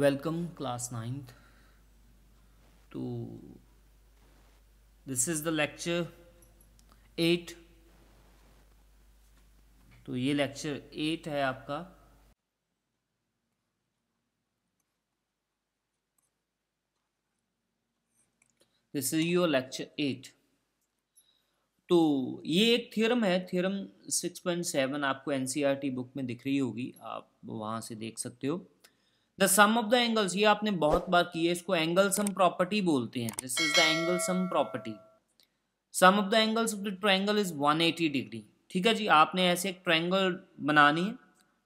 Welcome class ninth तो this is the lecture eight तो ये लेक्चर एट है आपका this is your lecture eight तो ये एक थियरम है थियरम सिक्स पॉइंट सेवन आपको एनसीआरटी बुक e में दिख रही होगी आप वहां से देख सकते हो the sum of the angles ये आपने बहुत बार की है इसको एंगल सम प्रॉपर्टी बोलते हैं this is the angle sum property sum of the angles of the triangle is 180 degree ठीक है जी आपने ऐसे एक ट्रायंगल बनानी है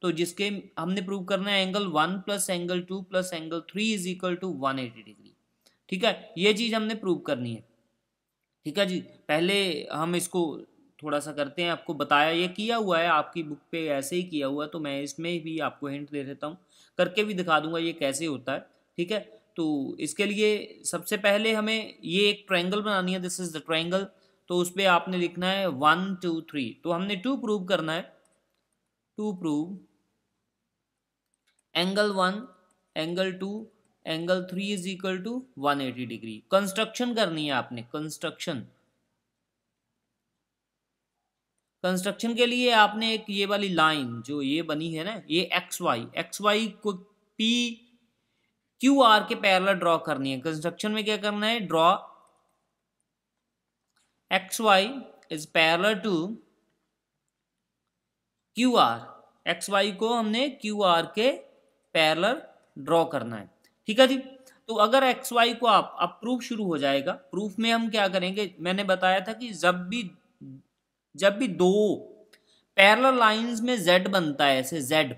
तो जिसके हमने प्रूव करना है angle one plus angle two plus angle three is equal to one degree ठीक है ये चीज़ हमने प्रूव करनी है ठीक है जी पहले हम इसको थोड़ा सा करते हैं आपको बताया ये किया हुआ है आपकी बुक पे ऐसे ही किया हुआ है तो मैं इसमें भी आपको हिंट दे देता हूँ करके भी दिखा दूंगा ये कैसे होता है ठीक है तो इसके लिए सबसे पहले हमें ये एक ट्रायंगल बनानी है दिस इज़ द ट्रायंगल तो उस पर आपने लिखना है वन टू थ्री तो हमने टू प्रूव करना है to prove angle one angle two angle three is equal to one eighty degree construction करनी है आपने कंस्ट्रक्शन कंस्ट्रक्शन के लिए आपने एक ये वाली लाइन जो ये बनी है ना ये एक्स वाई एक्स वाई को पी क्यू आर के पैरल ड्रॉ करनी है कंस्ट्रक्शन में क्या करना है draw X Y is parallel to Q R X Y को हमने क्यू आर के पैरल ड्रॉ करना है ठीक है जी तो अगर एक्स वाई को आप अब प्रूफ शुरू हो जाएगा प्रूफ में हम क्या करेंगे मैंने बताया था कि जब भी जब भी दो पैरल लाइंस में जेड बनता है ऐसे जेड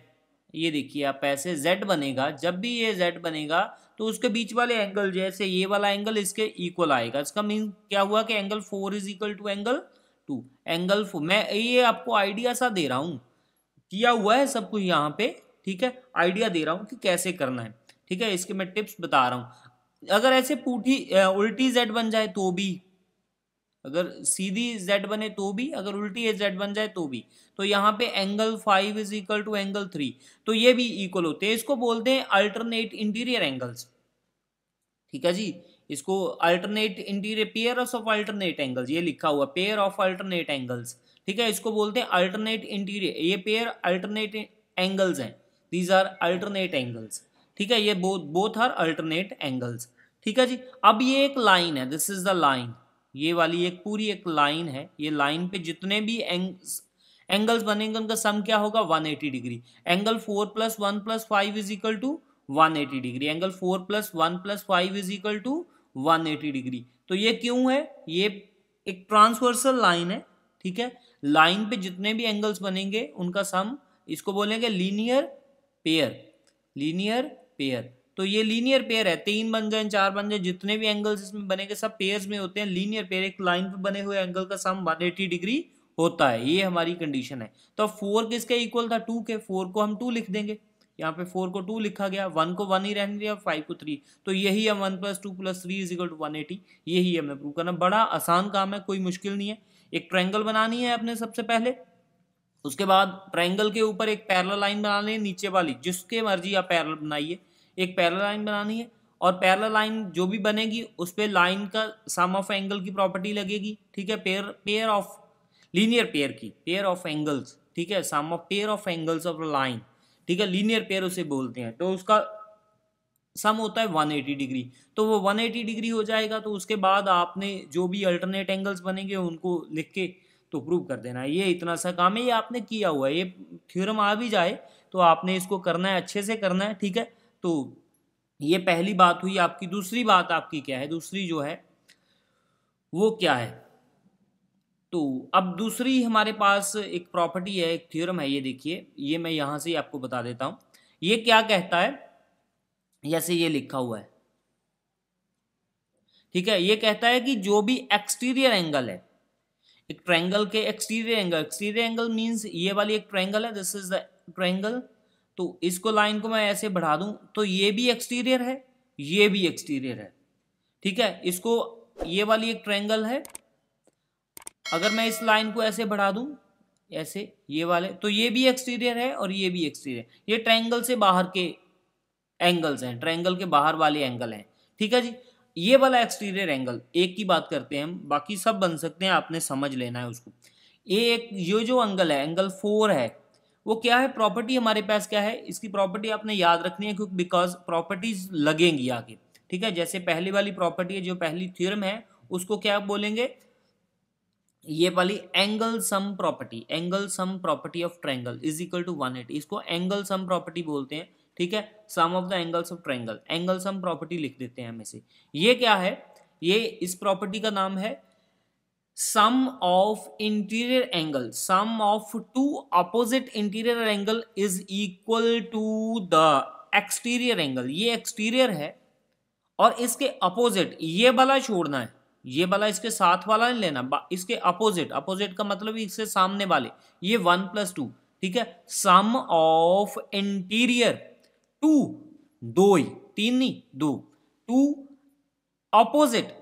ये देखिए आप ऐसे जेड बनेगा जब भी ये जेड बनेगा तो उसके बीच वाले एंगल जैसे ये वाला एंगल इसके इक्वल आएगा इसका मीन क्या हुआ कि angle four is equal to angle two angle four मैं ये आपको आइडिया सा दे रहा हूँ किया हुआ है सब कुछ यहाँ पे ठीक है आइडिया दे रहा हूँ कि कैसे करना है ठीक है इसके मैं टिप्स बता रहा हूँ अगर ऐसे पूठी उल्टी जेड बन जाए तो भी अगर सीधी z बने तो भी अगर उल्टी है z बन जाए तो भी तो यहाँ पे angle five is equal to angle three तो ये भी इक्वल होते हैं इसको बोलते हैं अल्टरनेट इंटीरियर एंगल्स ठीक है जी इसको alternate interior pair of alternate angles ये लिखा हुआ पेयर ऑफ अल्टरनेट एंगल्स ठीक है इसको बोलते हैं अल्टरनेट इंटीरियर ये पेयर अल्टरनेट एंगल्स हैं दीज आर अल्टरनेट एंगल्स ठीक है ये both both are alternate angles ठीक है जी अब ये एक लाइन है दिस इज द लाइन ये वाली एक पूरी एक लाइन है ये लाइन पे जितने भी एंग एंगल्स बनेंगे उनका सम क्या होगा 180 degree angle four plus one plus five is equal to one eighty degree angle four plus one plus five is equal to one eighty degree तो ये क्यों है ये एक ट्रांसवर्सल लाइन है ठीक है लाइन पे जितने भी एंगल्स बनेंगे उनका सम इसको बोलेंगे लीनियर पेयर लीनियर पेयर तो ये लीनियर पेयर है तीन बन जाए चार बन जाए जितने भी एंगल्स इसमें बनेंगे सब पेयर्स में होते हैं लीनियर पेयर एक लाइन पे बने हुए एंगल का सम वन एटी डिग्री होता है ये हमारी कंडीशन है तो फोर किसके इक्वल था टू के फोर को हम टू लिख देंगे यहाँ पे फोर को टू लिखा गया वन को वन ही रहने दिया फाइव को थ्री तो यही है one plus two plus three is equal to one eighty यही हमें प्रूव करना बड़ा आसान काम है कोई मुश्किल नहीं है एक ट्रायंगल बनानी है अपने सबसे पहले उसके बाद ट्रायंगल के ऊपर एक पैरल लाइन बना लें नीचे वाली जिसके मर्जी आप पैरल बनाइए एक पैरल लाइन बनानी है और पैरल लाइन जो भी बनेगी उस पर लाइन का सम ऑफ एंगल की प्रॉपर्टी लगेगी ठीक है pair pair of linear pair की पेयर ऑफ एंगल्स ठीक है sum of pair of angles of line ठीक है लीनियर पेयर उसे बोलते हैं तो उसका सम होता है 180 डिग्री तो वो 180 डिग्री हो जाएगा तो उसके बाद आपने जो भी अल्टरनेट एंगल्स बनेंगे उनको लिख के तो प्रूव कर देना है ये इतना सा काम है ये आपने किया हुआ है ये थ्योरम आ भी जाए तो आपने इसको करना है अच्छे से करना है ठीक है तो ये पहली बात हुई आपकी दूसरी बात आपकी क्या है दूसरी जो है वो क्या है तो अब दूसरी हमारे पास एक प्रॉपर्टी है एक थ्योरम है ये देखिए ये मैं यहां से आपको बता देता हूं ये क्या कहता है जैसे ये लिखा हुआ है ठीक है ये कहता है कि जो भी एक्सटीरियर एंगल है एक ट्रैंगल के exterior angle exterior angle means ये वाली एक ट्रैंगल है दिस इज द ट्रैंगल तो इसको लाइन को मैं ऐसे बढ़ा दूं तो ये भी एक्सटीरियर है ये भी एक्सटीरियर है ठीक है इसको ये वाली एक ट्रायंगल है अगर मैं इस लाइन को ऐसे बढ़ा दूं ऐसे ये वाले तो ये भी एक्सटीरियर है और ये भी एक्सटीरियर ये ट्रायंगल से बाहर के एंगल्स हैं ट्रायंगल के बाहर वाले एंगल हैं ठीक है जी ये वाला एक्सटीरियर एंगल एक की बात करते हैं हम बाकी सब बन सकते हैं आपने समझ लेना है उसको ये एक ये जो एंगल है एंगल फोर है वो क्या है प्रॉपर्टी हमारे पास क्या है इसकी प्रॉपर्टी आपने याद रखनी है क्योंकि बिकॉज प्रॉपर्टीज लगेंगी आगे ठीक है जैसे पहली वाली प्रॉपर्टी है जो पहली थ्योरम है उसको क्या बोलेंगे ये वाली angle sum property angle sum property of triangle is equal to one eight इसको एंगल सम प्रॉपर्टी बोलते हैं ठीक है sum of the angles of triangle angle sum property लिख देते हैं हम इसे ये क्या है ये इस प्रॉपर्टी का नाम है sum of interior angle sum of two opposite interior angle is equal to the exterior angle ये exterior है और इसके अपोजिट ये वाला छोड़ना है ये वाला इसके साथ वाला नहीं लेना इसके अपोजिट अपोजिट का मतलब इससे सामने वाले ये वन प्लस टू ठीक है सम ऑफ इंटीरियर टू दो ही तीन नहीं दो two opposite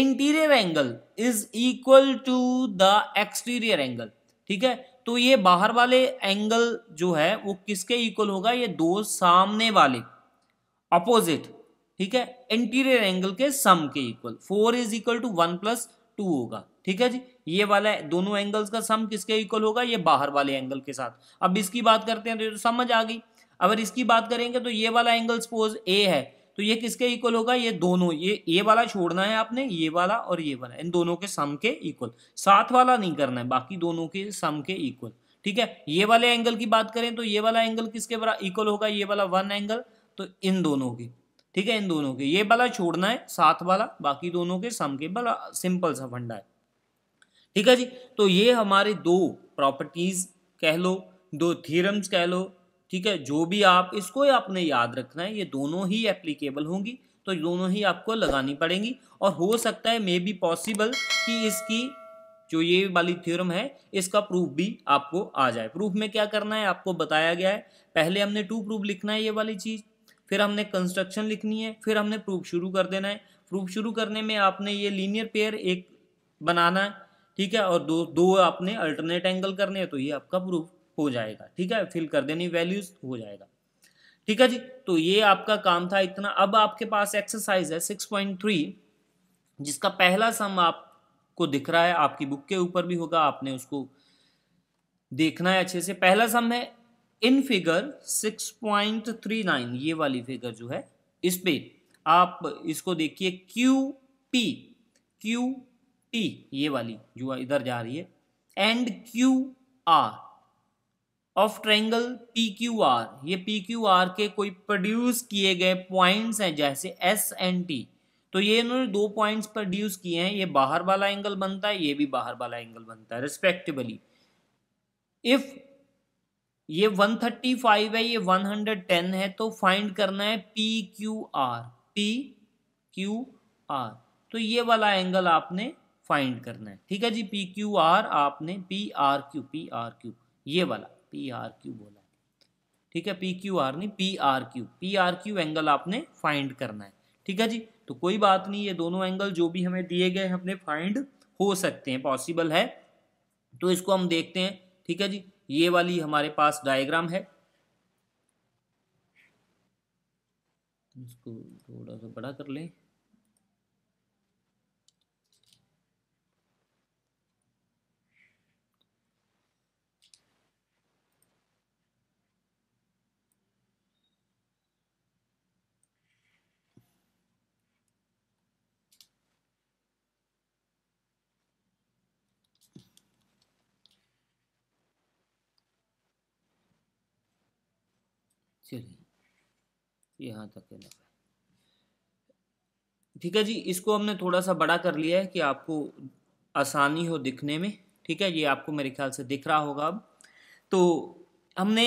interior angle is equal to the exterior angle ठीक है तो ये बाहर वाले एंगल जो है वो किसके इक्वल होगा ये दो सामने वाले अपोजिट ठीक है इंटीरियर एंगल के सम के equal four is equal to one plus two होगा ठीक है जी ये वाला दोनों एंगल्स का सम किसके इक्वल होगा ये बाहर वाले एंगल के साथ अब इसकी बात करते हैं तो, तो समझ आ गई अगर इसकी बात करेंगे तो ये वाला एंगल सपोज ए है तो ये किसके इक्वल होगा ये दोनों ये ये वाला छोड़ना है आपने ये वाला और ये वाला इन दोनों के सम के इक्वल साथ वाला नहीं करना है बाकी दोनों के सम के इक्वल ठीक है ये वाले एंगल की बात करें तो ये वाला एंगल किसके इक्वल होगा ये वाला वन एंगल तो इन दोनों के ठीक है इन दोनों के ये वाला छोड़ना है साथ वाला बाकी दोनों के सम के बड़ा सिंपल सा फंडा है ठीक है जी तो ये हमारे दो प्रॉपर्टीज कह लो दो थीरम्स कह लो ठीक है जो भी आप इसको आपने याद रखना है ये दोनों ही एप्लीकेबल होंगी तो दोनों ही आपको लगानी पड़ेंगी और हो सकता है मे बी पॉसिबल कि इसकी जो ये वाली थ्योरम है इसका प्रूफ भी आपको आ जाए प्रूफ में क्या करना है आपको बताया गया है पहले हमने टू प्रूफ लिखना है ये वाली चीज़ फिर हमने कंस्ट्रक्शन लिखनी है फिर हमने प्रूफ शुरू कर देना है प्रूफ शुरू करने में आपने ये लीनियर पेयर एक बनाना है ठीक है और दो दो आपने अल्टरनेट एंगल करने हैं तो ये आपका प्रूफ हो जाएगा ठीक है फिल कर देनी वैल्यूज हो जाएगा ठीक है जी तो ये आपका काम था इतना अब आपके पास एक्सरसाइज है 6.3 जिसका पहला सम आपको दिख रहा है आपकी बुक के ऊपर भी होगा आपने उसको देखना है अच्छे से पहला सम है इन फिगर 6.39 ये वाली फिगर जो है इस पे आप इसको देखिए क्यू पी क्यू पी ये वाली जो इधर जा रही है and Q R of triangle P Q R ये पी क्यू आर के कोई प्रोड्यूस किए गए पॉइंट्स हैं जैसे एस एन टी तो ये इन्होंने दो पॉइंट्स प्रोड्यूस किए हैं ये बाहर वाला एंगल बनता है ये भी बाहर वाला एंगल बनता है रिस्पेक्टिवली इफ ये 135 है ये 110 है तो फाइंड करना है P Q R P Q R तो ये वाला एंगल आपने फाइंड करना है ठीक है जी पी क्यू आर आपने P R Q P R Q ये वाला पी आर क्यू बोला है ठीक है पी क्यू आर नहीं P R Q P R Q angle आपने फाइंड करना है ठीक है जी तो कोई बात नहीं ये दोनों एंगल जो भी हमें दिए गए हैं अपने फाइंड हो सकते हैं पॉसिबल है तो इसको हम देखते हैं ठीक है जी ये वाली हमारे पास डायग्राम है इसको थोड़ा सा बड़ा कर लें चलिए यहाँ तक है ठीक है जी इसको हमने थोड़ा सा बड़ा कर लिया है कि आपको आसानी हो दिखने में ठीक है ये आपको मेरे ख्याल से दिख रहा होगा अब तो हमने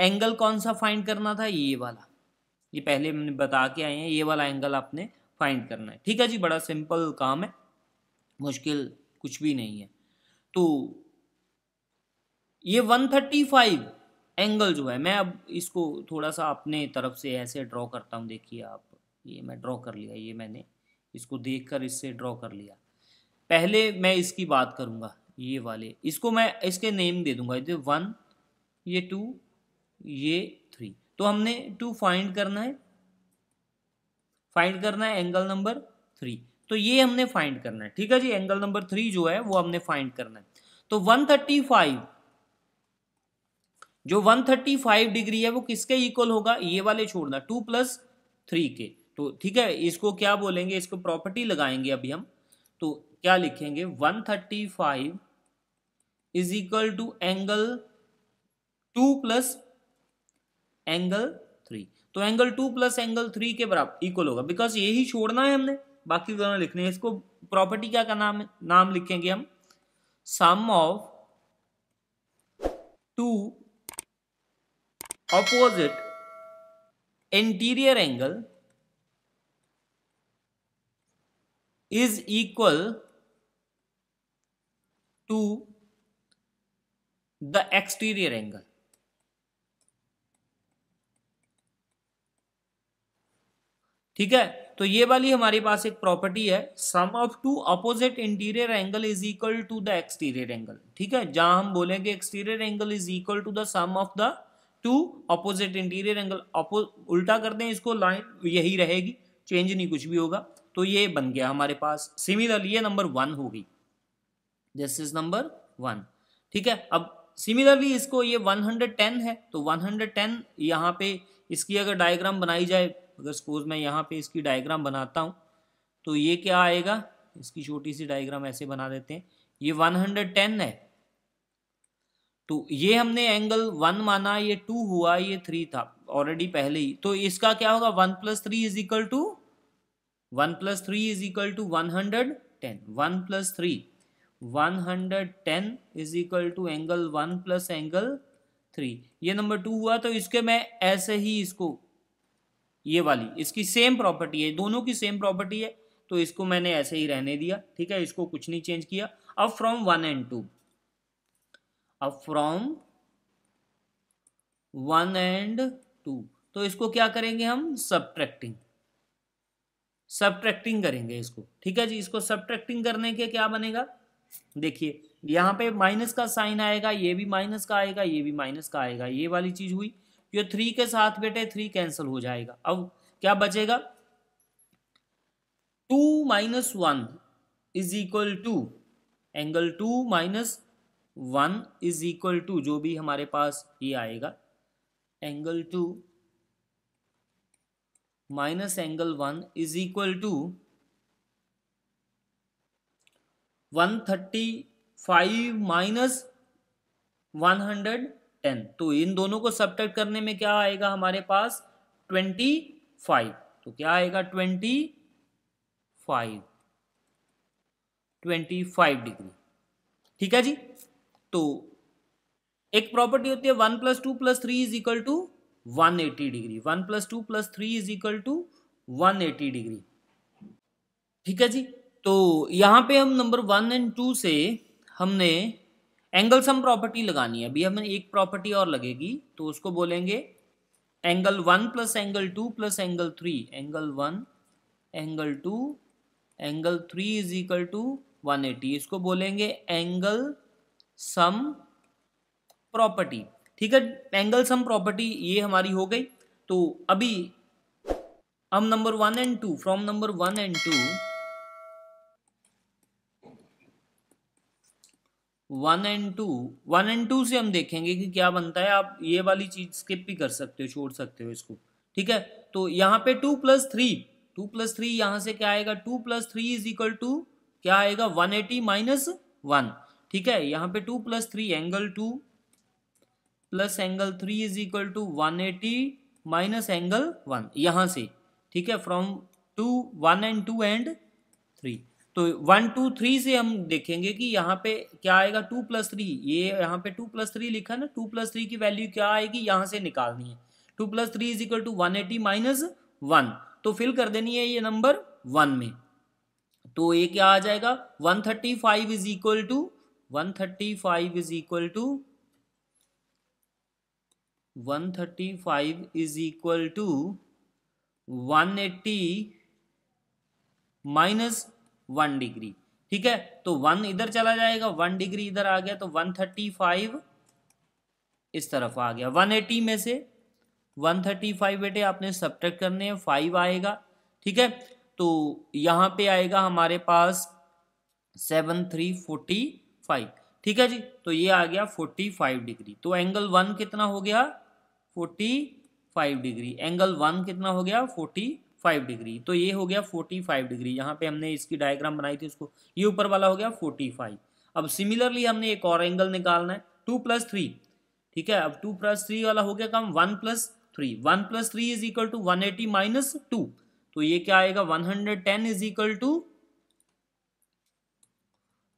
एंगल कौन सा फाइंड करना था ये वाला ये पहले हमने बता के आए हैं ये वाला एंगल आपने फाइंड करना है ठीक है जी बड़ा सिंपल काम है मुश्किल कुछ भी नहीं है तो ये 135 एंगल जो है मैं अब इसको थोड़ा सा अपने तरफ से ऐसे ड्रॉ करता हूँ देखिए आप ये मैं ड्रॉ कर लिया ये मैंने इसको देखकर इससे ड्रॉ कर लिया पहले मैं इसकी बात करूँगा ये वाले इसको मैं इसके नेम दे दूँगा ये वन ये टू ये थ्री तो हमने टू फाइंड करना है फाइंड करना है एंगल नंबर थ्री तो ये हमने फाइंड करना है ठीक है जी एंगल नंबर थ्री जो है वो हमने फाइंड करना है तो वन थर्टी फाइव जो 135 डिग्री है वो किसके इक्वल होगा ये वाले छोड़ना टू प्लस थ्री के तो ठीक है इसको क्या बोलेंगे इसको प्रॉपर्टी लगाएंगे अभी हम तो क्या लिखेंगे 135 thirty five is equal to angle two plus angle three तो angle two plus angle three के बराबर इक्वल होगा बिकॉज ये ही छोड़ना है हमने बाकी दोनों लिखने इसको प्रॉपर्टी क्या का नाम है नाम लिखेंगे हम sum of two opposite anterior angle is equal to the exterior angle. ठीक है तो ये वाली हमारे पास एक प्रॉपर्टी है sum of two opposite interior angle is equal to the exterior angle ठीक है जहां हम बोलेंगे exterior angle is equal to the sum of the two opposite interior angle उल्टा कर दें इसको लाइन यही रहेगी चेंज नहीं कुछ भी होगा तो ये बन गया हमारे पास सिमिलरली ये नंबर वन होगी दिस इज नंबर वन ठीक है अब सिमिलरली इसको ये 110 है तो 110 हंड्रेड यहाँ पे इसकी अगर डायग्राम बनाई जाए अगर सपोज मैं यहाँ पे इसकी डायग्राम बनाता हूँ तो ये क्या आएगा इसकी छोटी सी डायग्राम ऐसे बना देते हैं ये 110 है तो ये हमने एंगल वन माना ये टू हुआ ये थ्री था ऑलरेडी पहले ही तो इसका क्या होगा one plus three is equal to one plus three is equal to one hundred ten one plus three one hundred ten is equal to angle one plus angle three ये number two हुआ तो इसके मैं ऐसे ही इसको ये वाली इसकी सेम प्रॉपर्टी है दोनों की सेम प्रॉपर्टी है तो इसको मैंने ऐसे ही रहने दिया ठीक है इसको कुछ नहीं चेंज किया अब फ्रॉम वन एंड टू अब फ्रॉम वन एंड टू तो इसको क्या करेंगे हम सब्ट्रैक्टिंग सब्ट्रैक्टिंग करेंगे इसको ठीक है जी इसको सब्ट्रैक्टिंग करने के क्या बनेगा देखिए यहां पे माइनस का साइन आएगा ये भी माइनस का आएगा ये भी माइनस का आएगा ये वाली चीज हुई ये थ्री के साथ बेटे थ्री कैंसिल हो जाएगा अब क्या बचेगा two minus one is equal to angle two minus one is equal to जो भी हमारे पास ये आएगा angle two minus angle one is equal to one thirty five minus one hundred ten तो इन दोनों को सब्ट्रैक्ट करने में क्या आएगा हमारे पास ट्वेंटी फाइव तो क्या आएगा twenty five twenty five degree ठीक है जी तो एक प्रॉपर्टी होती है one plus two plus three is equal to one eighty degree one plus two plus three is equal to one eighty degree ठीक है जी तो यहां पे हम नंबर वन एंड टू से हमने एंगल सम प्रॉपर्टी लगानी है अभी हमें एक प्रॉपर्टी और लगेगी तो उसको बोलेंगे angle one plus angle two plus angle three angle one angle two angle three is equal to one eighty इसको बोलेंगे एंगल सम प्रॉपर्टी ठीक है एंगल सम प्रॉपर्टी ये हमारी हो गई तो अभी हम number one and two from number one and two one and two one and two से हम देखेंगे कि क्या बनता है आप ये वाली चीज स्किप भी कर सकते हो छोड़ सकते हो इसको ठीक है तो यहाँ पे two plus three two plus three यहां से क्या आएगा two plus three is equal to क्या आएगा वन एटी माइनस वन ठीक है यहाँ पे two plus three angle two plus angle three is equal to one eighty minus angle one यहाँ से ठीक है from two one and two and three तो वन टू थ्री से हम देखेंगे कि यहाँ पे क्या आएगा टू प्लस थ्री ये यहाँ पे टू प्लस थ्री लिखा ना टू प्लस थ्री की वैल्यू क्या आएगी यहाँ से निकालनी है two plus three is equal to one eighty minus one तो फिल कर देनी है ये नंबर वन में तो ये क्या आ जाएगा one thirty five is equal to one thirty five is equal to one thirty five is equal to one eighty minus one degree ठीक है तो वन इधर चला जाएगा वन डिग्री इधर आ गया तो वन थर्टी फाइव इस तरफ आ गया वन एटी में से वन थर्टी फाइव बेटे आपने सब्ट्रैक्ट करने हैं फाइव आएगा ठीक है तो यहाँ पे आएगा हमारे पास सेवन थ्री फोर्टी फाइव ठीक है जी तो ये आ गया फोर्टी फाइव डिग्री तो एंगल वन कितना हो गया forty five degree angle one कितना हो गया फोर्टी फाइव डिग्री तो ये हो गया फोर्टी फाइव डिग्री यहाँ पे हमने इसकी डायग्राम बनाई थी उसको ये ऊपर वाला हो गया फोर्टी फाइव अब सिमिलरली हमने एक और एंगल निकालना है टू प्लस थ्री ठीक है अब टू प्लस थ्री वाला हो गया कम one plus three one plus three is equal to one eighty minus two तो ये क्या आएगा one hundred ten is equal to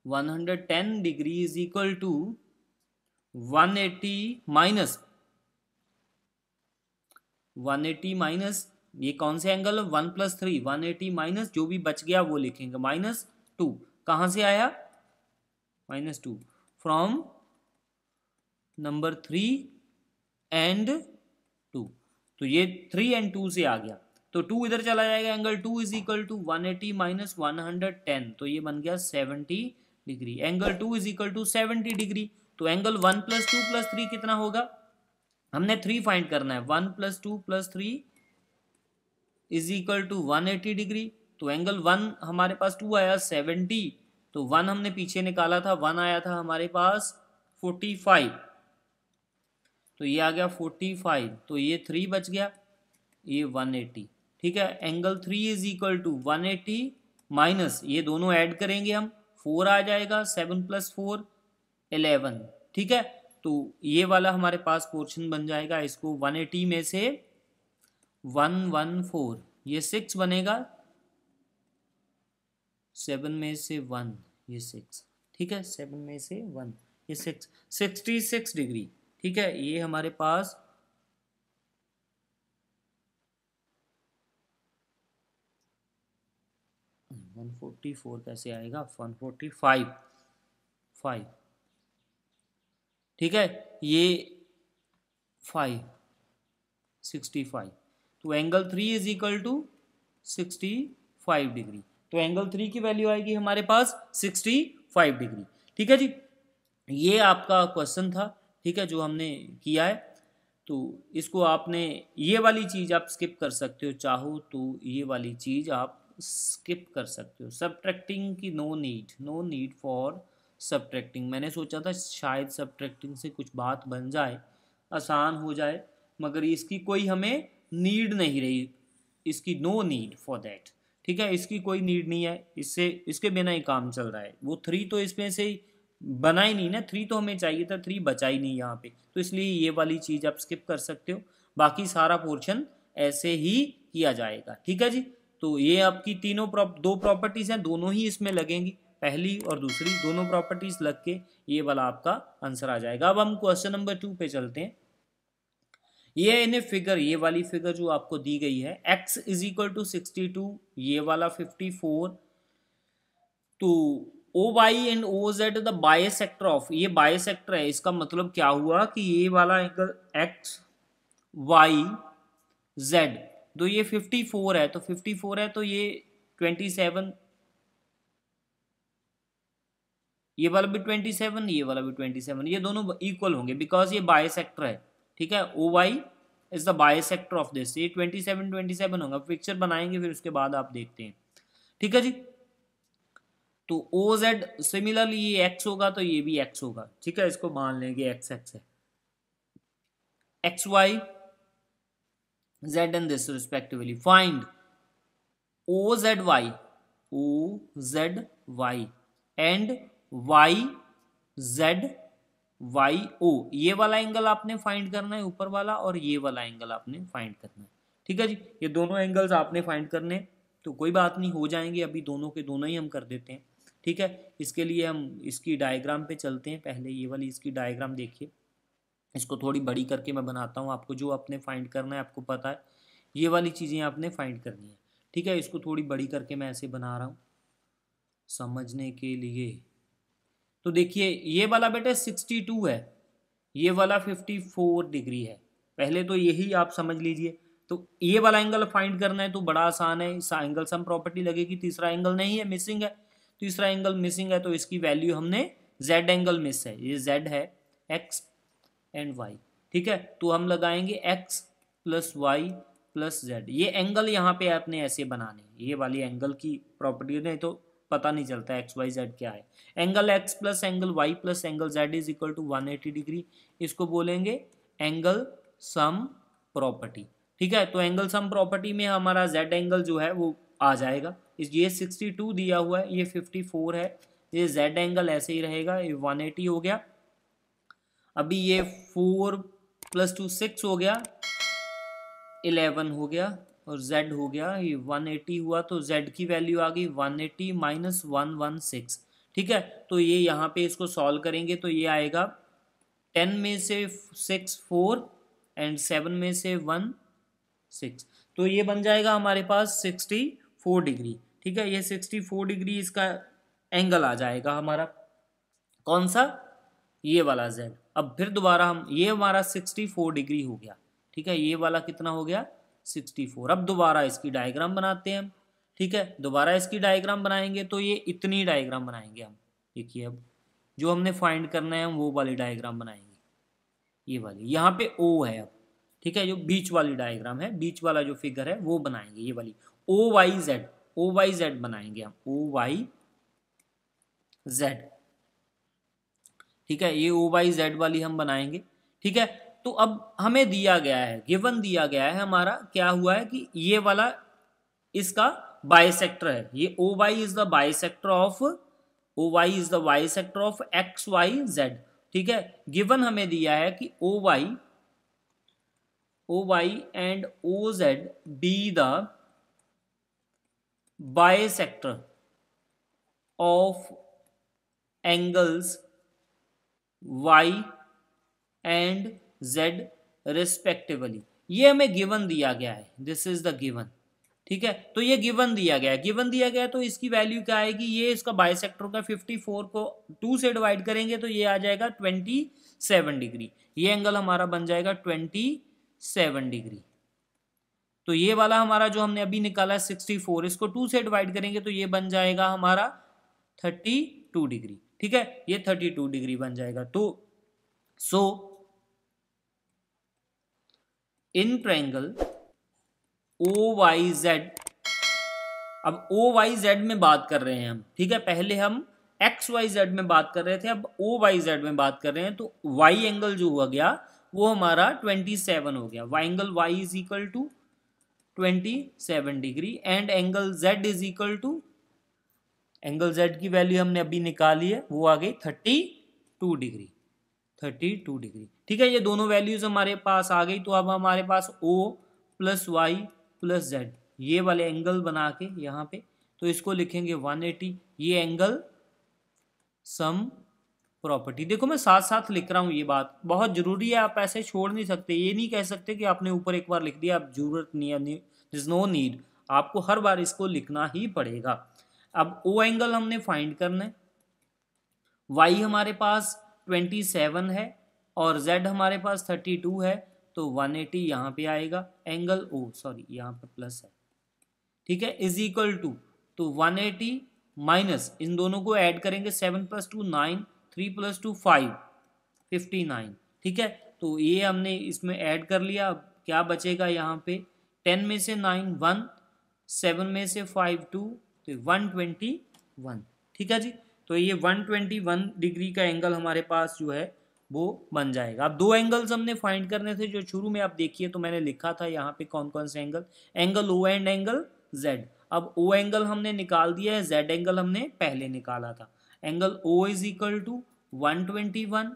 110 degree is equal to 180 minus 180 minus ये कौन से एंगल है one plus three one eighty minus जो भी बच गया वो लिखेंगे माइनस टू कहाँ से आया minus two from number three and two तो ये थ्री एंड टू से आ गया तो टू इधर चला जाएगा angle two is equal to one eighty minus one hundred ten तो ये बन गया seventy degree angle two is equal to seventy degree तो angle one plus two plus three कितना होगा हमने थ्री फाइंड करना है one plus two plus three is equal to one eighty degree तो एंगल वन हमारे पास टू आया सेवेंटी तो वन हमने पीछे निकाला था वन आया था हमारे पास फोर्टी फाइव तो ये आ गया फोर्टी फाइव तो ये थ्री बच गया ये वन एटी ठीक है angle three is equal to one eighty minus ये दोनों ऐड करेंगे हम फोर आ जाएगा सेवन प्लस फोर एलेवन ठीक है तो ये वाला हमारे पास पोर्शन बन जाएगा इसको वन एटी में से वन वन फोर ये सिक्स बनेगा सेवन में से वन ये सिक्स ठीक है सेवन में से वन ये सिक्स सिक्सटी सिक्स डिग्री ठीक है ये हमारे पास वन फोर्टी फोर कैसे आएगा वन फोर्टी फाइव फाइव ठीक है ये फाइव सिक्सटी फाइव तो angle three is equal to sixty five degree तो एंगल थ्री की वैल्यू आएगी हमारे पास सिक्सटी फाइव डिग्री ठीक है जी ये आपका क्वेश्चन था ठीक है जो हमने किया है तो इसको आपने ये वाली चीज़ आप स्किप कर सकते हो चाहो तो ये वाली चीज़ आप स्किप कर सकते हो सब्ट्रैक्टिंग की no need no need for subtracting मैंने सोचा था शायद सब्ट्रैक्टिंग से कुछ बात बन जाए आसान हो जाए मगर इसकी कोई हमें नीड नहीं रही इसकी नो नीड फॉर दैट ठीक है इसकी कोई नीड नहीं है इससे इसके बिना ही काम चल रहा है वो थ्री तो इसमें से बना ही नहीं ना थ्री तो हमें चाहिए था थ्री बचा ही नहीं यहाँ पे तो इसलिए ये वाली चीज़ आप स्किप कर सकते हो बाकी सारा पोर्शन ऐसे ही किया जाएगा ठीक है जी तो ये आपकी तीनों प्रॉप दो प्रॉपर्टीज़ हैं दोनों ही इसमें लगेंगी पहली और दूसरी दोनों प्रॉपर्टीज़ लग के ये वाला आपका आंसर आ जाएगा अब हम क्वेश्चन नंबर टू पे चलते हैं ये है इन्हें फिगर ये वाली फिगर जो आपको दी गई है x is equal to sixty two ये वाला फिफ्टी फोर तो O Y and O Z the bisector of ये बाय सेक्टर है इसका मतलब क्या हुआ कि ये वाला एंगल एक्स वाई जेड तो ये फिफ्टी फोर है तो फिफ्टी फोर है तो ये ट्वेंटी सेवन ये वाला भी ट्वेंटी सेवन ये वाला भी ट्वेंटी सेवन ये दोनों इक्वल होंगे बिकॉज ये बाय सेक्टर है ठीक है O Y is the bisector of this ये ट्वेंटी सेवन ट्वेंटी सेवन होगा पिक्चर बनाएंगे फिर उसके बाद आप देखते हैं ठीक है जी तो ओ जेड सिमिलरली ये एक्स होगा तो ये भी एक्स होगा ठीक है इसको मान लेंगे एक्स एक्स है X Y z and this respectively. Find z y and o ये वाला एंगल आपने फाइंड करना है ऊपर वाला और ये वाला एंगल आपने फाइंड करना है ठीक है जी ये दोनों एंगल्स आपने फाइंड करने तो कोई बात नहीं हो जाएंगे अभी दोनों के दोनों ही हम कर देते हैं ठीक है इसके लिए हम इसकी डायग्राम पे चलते हैं पहले ये वाली इसकी डायग्राम देखिए इसको थोड़ी बड़ी करके मैं बनाता हूँ आपको जो आपने फाइंड करना है आपको पता है ये वाली चीज़ें आपने फाइंड करनी है ठीक है इसको थोड़ी बड़ी करके मैं ऐसे बना रहा हूँ समझने के लिए तो देखिए ये वाला बेटा सिक्सटी टू है ये वाला फिफ्टी फोर डिग्री है पहले तो यही आप समझ लीजिए तो ये वाला एंगल फाइंड करना है तो बड़ा आसान है इस एंगल सम प्रॉपर्टी लगेगी तीसरा एंगल नहीं है मिसिंग है तीसरा एंगल मिसिंग है तो इसकी वैल्यू हमने जेड एंगल मिस है ये जेड है एक्स एंड वाई ठीक है तो हम लगाएंगे X plus Y plus Z ये एंगल यहाँ पे आपने ऐसे बनाने ये वाली एंगल की प्रॉपर्टी नहीं तो पता नहीं चलता एक्स वाई जेड क्या है angle X plus angle Y plus angle Z is equal to one eighty degree इसको बोलेंगे एंगल सम प्रॉपर्टी ठीक है तो एंगल सम प्रॉपर्टी में हमारा जेड एंगल जो है वो आ जाएगा इस ये सिक्सटी टू दिया हुआ है ये फिफ्टी फोर है ये जेड एंगल ऐसे ही रहेगा ये वन एटी हो गया अभी ये फोर प्लस टू सिक्स हो गया इलेवन हो गया और z हो गया ये वन एटी हुआ तो z की वैल्यू आ गई one eighty minus one one six ठीक है तो ये यहाँ पे इसको सॉल्व करेंगे तो ये आएगा टेन में से सिक्स फोर एंड सेवन में से वन सिक्स तो ये बन जाएगा हमारे पास सिक्सटी फोर डिग्री ठीक है ये सिक्सटी फोर डिग्री इसका एंगल आ जाएगा हमारा कौन सा ये वाला जेड अब फिर दोबारा हम ये हमारा सिक्सटी फोर डिग्री हो गया ठीक है ये वाला कितना हो गया सिक्सटी फोर अब दोबारा इसकी डायग्राम बनाते हैं हम ठीक है दोबारा इसकी डायग्राम बनाएंगे तो ये इतनी डायग्राम बनाएंगे हम देखिए अब जो हमने फाइंड करना है हम वो वाली डायग्राम बनाएंगे ये वाली यहाँ पे ओ है अब ठीक है जो बीच वाली डायग्राम है बीच वाला जो फिगर है वो बनाएंगे ये वाली O Y Z O Y Z बनाएंगे हम ओ वाई जेड ठीक है ये ओ बाई जेड वाली हम बनाएंगे ठीक है तो अब हमें दिया गया है गिवन दिया गया है हमारा क्या हुआ है कि ये वाला इसका बाइसेक्टर है ये O Y is the bisector of O Y is the sector of X Y Z ठीक है गिवन हमें दिया है कि O Y O Y and O Z be the sector of angles Y and Z respectively ये हमें given दिया गया है दिस इज द गिवन ठीक है तो ये गिवन दिया गया है गिवन दिया गया है तो इसकी वैल्यू क्या आएगी ये इसका बाइसेक्टर का 54 को टू से डिवाइड करेंगे तो ये आ जाएगा 27 डिग्री ये एंगल हमारा बन जाएगा 27 डिग्री तो ये वाला हमारा जो हमने अभी निकाला है 64 इसको टू से डिवाइड करेंगे तो ये बन जाएगा हमारा 32 डिग्री ठीक है ये थर्टी टू डिग्री बन जाएगा तो so in triangle O Y Z अब ओ वाई जेड में बात कर रहे हैं हम ठीक है पहले हम एक्स वाई जेड में बात कर रहे थे अब ओ वाई जेड में बात कर रहे हैं तो वाई एंगल जो हुआ गया वो हमारा ट्वेंटी सेवन हो गया Y angle Y is equal to twenty seven degree and angle Z is equal to angle Z की वैल्यू हमने अभी निकाली है वो आ गई thirty two degree thirty two degree ठीक है ये दोनों वैल्यूज हमारे पास आ गई तो अब हमारे पास O plus Y plus Z ये वाले एंगल बना के यहाँ पे तो इसको लिखेंगे वन एटी ये एंगल सम प्रॉपर्टी देखो मैं साथ साथ लिख रहा हूँ ये बात बहुत जरूरी है आप ऐसे छोड़ नहीं सकते ये नहीं कह सकते कि आपने ऊपर एक बार लिख दिया आप जरूरत नहीं है इज नो नीड आपको हर बार इसको लिखना ही पड़ेगा अब ओ एंगल हमने फाइंड करना है वाई हमारे पास ट्वेंटी सेवन है और जेड हमारे पास थर्टी टू है तो वन एटी यहाँ पे आएगा एंगल ओ सॉरी यहाँ पर प्लस है ठीक है इज इक्वल टू तो वन एटी माइनस इन दोनों को ऐड करेंगे seven plus two nine three plus two five fifty nine ठीक है तो ये हमने इसमें ऐड कर लिया अब क्या बचेगा यहाँ पे टेन में से नाइन वन सेवन में से फाइव टू तो वन ट्वेंटी वन ठीक है जी तो ये वन ट्वेंटी वन डिग्री का एंगल हमारे पास जो है वो बन जाएगा अब दो एंगल्स हमने फाइंड करने थे जो शुरू में आप देखिए तो मैंने लिखा था यहाँ पे कौन कौन से angle angle O and angle Z अब ओ एंगल हमने निकाल दिया है जेड एंगल हमने पहले निकाला था angle O is equal to one twenty one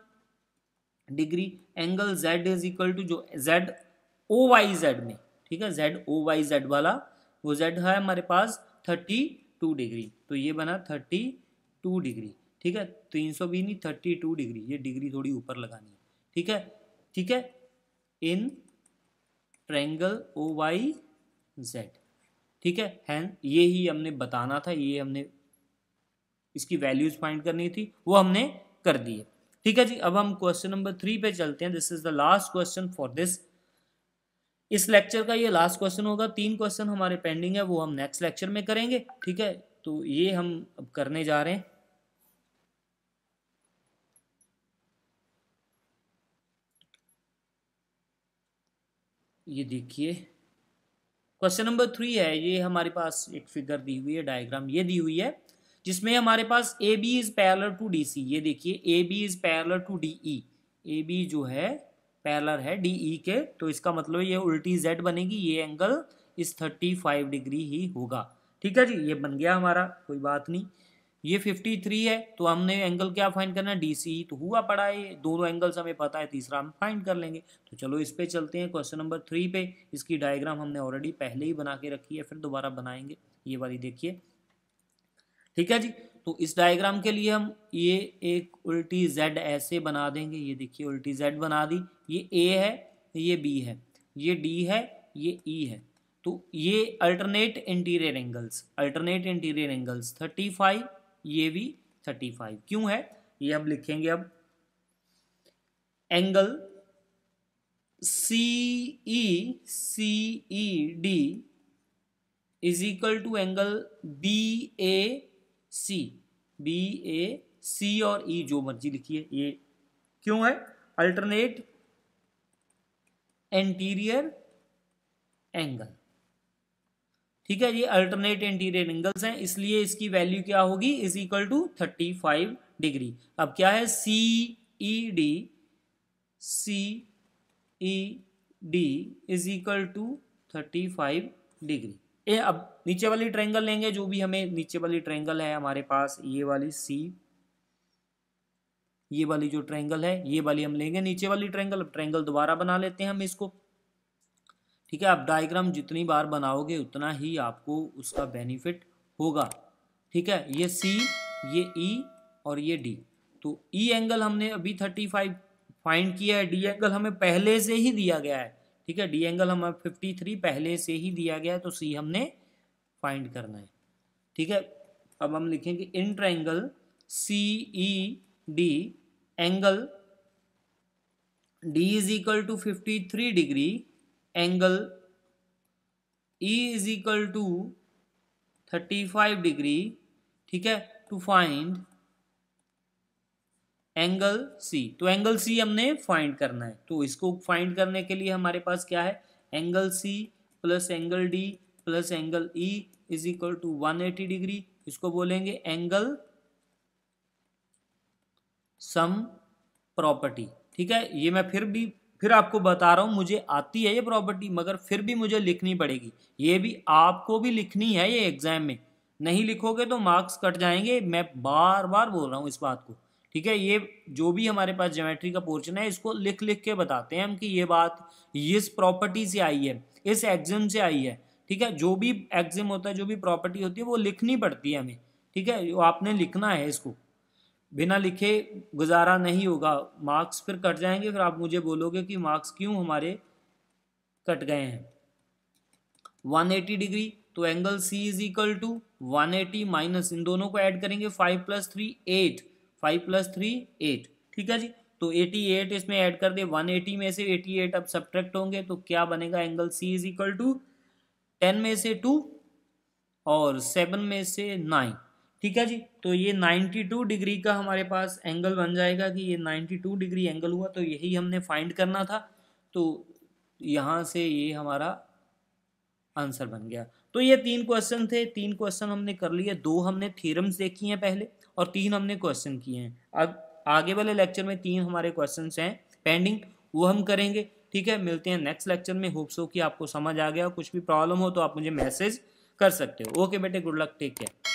degree angle Z is equal to जो जेड ओ वाई जेड में ठीक है जेड ओ वाई जेड वाला वो जेड है हमारे पास थर्टी टू डिग्री तो ये बना थर्टी टू डिग्री ठीक है तीन तो सौ भी नहीं थर्टी टू डिग्री ये डिग्री थोड़ी ऊपर लगानी है ठीक है ठीक है in triangle O Y Z ठीक है हैं ये ही हमने बताना था ये हमने इसकी वैल्यूज फाइंड करनी थी वो हमने कर दी है ठीक है जी अब हम क्वेश्चन नंबर थ्री पे चलते हैं this is the last question for this इस लेक्चर का ये लास्ट क्वेश्चन होगा तीन क्वेश्चन हमारे पेंडिंग है वो हम नेक्स्ट लेक्चर में करेंगे ठीक है तो ये हम अब करने जा रहे हैं ये देखिए क्वेश्चन नंबर थ्री है ये हमारे पास एक फिगर दी हुई है डायग्राम ये दी हुई है जिसमें हमारे पास A B is parallel to D C ये देखिए A B is parallel to D E A B जो है पैरलर है डी ई e के तो इसका मतलब ये उल्टी जेड बनेगी ये एंगल इस थर्टी फाइव डिग्री ही होगा ठीक है जी ये बन गया हमारा कोई बात नहीं ये फिफ्टी थ्री है तो हमने एंगल क्या फाइंड करना है डी सी e, तो हुआ पड़ा है दोनों एंगल्स हमें पता है तीसरा हम फाइंड कर लेंगे तो चलो इस पे चलते हैं क्वेश्चन नंबर थ्री पे इसकी डायग्राम हमने ऑलरेडी पहले ही बना के रखी है फिर दोबारा बनाएंगे ये वाली देखिए ठीक है जी तो इस डायग्राम के लिए हम ये एक उल्टी जेड ऐसे बना देंगे ये देखिए उल्टी जेड बना दी ये ए है ये बी है ये डी है ये ई e है तो ये alternate interior angles alternate interior angles thirty five ये भी थर्टी फाइव क्यों है ये हम लिखेंगे अब angle C E C E D is equal to angle B A C B A C और ई e, जो मर्जी लिखिए ये क्यों है अल्टरनेट एंटीरियर एंगल ठीक है ये अल्टरनेट एंटीरियर एंगल्स हैं इसलिए इसकी वैल्यू क्या होगी is equal to thirty five degree अब क्या है C E D C E D is equal to thirty five degree ये अब नीचे वाली ट्रेंगल लेंगे जो भी हमें नीचे वाली ट्रेंगल है हमारे पास ये वाली सी ये वाली जो ट्रायंगल है ये वाली हम लेंगे नीचे वाली ट्रायंगल अब ट्रायंगल दोबारा बना लेते हैं हम इसको ठीक है आप डायग्राम जितनी बार बनाओगे उतना ही आपको उसका बेनिफिट होगा ठीक है ये सी ये ई e, और ये डी तो ई e एंगल हमने अभी थर्टी फाइव फाइंड किया है डी एंगल हमें पहले से ही दिया गया है ठीक है डी एंगल हमें फिफ्टी थ्री पहले से ही दिया गया है तो सी हमने फाइंड करना है ठीक है अब हम लिखेंगे in triangle C E D angle D is equal to fifty three degree angle E is equal to thirty five degree ठीक है टू फाइंड एंगल सी तो एंगल सी हमने फाइंड करना है तो इसको फाइंड करने के लिए हमारे पास क्या है angle C plus angle D plus angle E is equal to one eighty degree इसको बोलेंगे एंगल सम प्रॉपर्टी ठीक है ये मैं फिर भी फिर आपको बता रहा हूँ मुझे आती है ये प्रॉपर्टी मगर फिर भी मुझे लिखनी पड़ेगी ये भी आपको भी लिखनी है ये एग्जाम में नहीं लिखोगे तो मार्क्स कट जाएंगे मैं बार बार बोल रहा हूँ इस बात को ठीक है ये जो भी हमारे पास ज्योमेट्री का पोर्शन है इसको लिख लिख के बताते हैं हम कि ये बात इस प्रॉपर्टी से आई है इस एग्जाम से आई है ठीक है जो भी एग्जाम होता है जो भी प्रॉपर्टी होती है वो लिखनी पड़ती है हमें ठीक है आपने लिखना है इसको बिना लिखे गुजारा नहीं होगा मार्क्स फिर कट जाएंगे फिर आप मुझे बोलोगे कि मार्क्स क्यों हमारे कट गए हैं 180 डिग्री तो angle C is equal to 180 minus इन दोनों को ऐड करेंगे 5 plus three eight five plus three eight ठीक है जी तो 88 इसमें ऐड कर दे 180 में से 88 अब सब्ट्रैक्ट होंगे तो क्या बनेगा angle C is equal to ten में से टू और सेवन में से नाइन ठीक है जी तो ये 92 डिग्री का हमारे पास एंगल बन जाएगा कि ये 92 डिग्री एंगल हुआ तो यही हमने फाइंड करना था तो यहाँ से ये हमारा आंसर बन गया तो ये तीन क्वेश्चन थे तीन क्वेश्चन हमने कर लिए दो हमने थीरम्स देखी हैं पहले और तीन हमने क्वेश्चन किए हैं अब आगे वाले लेक्चर में तीन हमारे क्वेश्चन हैं पेंडिंग वो हम करेंगे ठीक है मिलते हैं नेक्स्ट लेक्चर में होप्सो हो कि आपको समझ आ गया कुछ भी प्रॉब्लम हो तो आप मुझे मैसेज कर सकते हो ओके बेटे गुड लक टेक केयर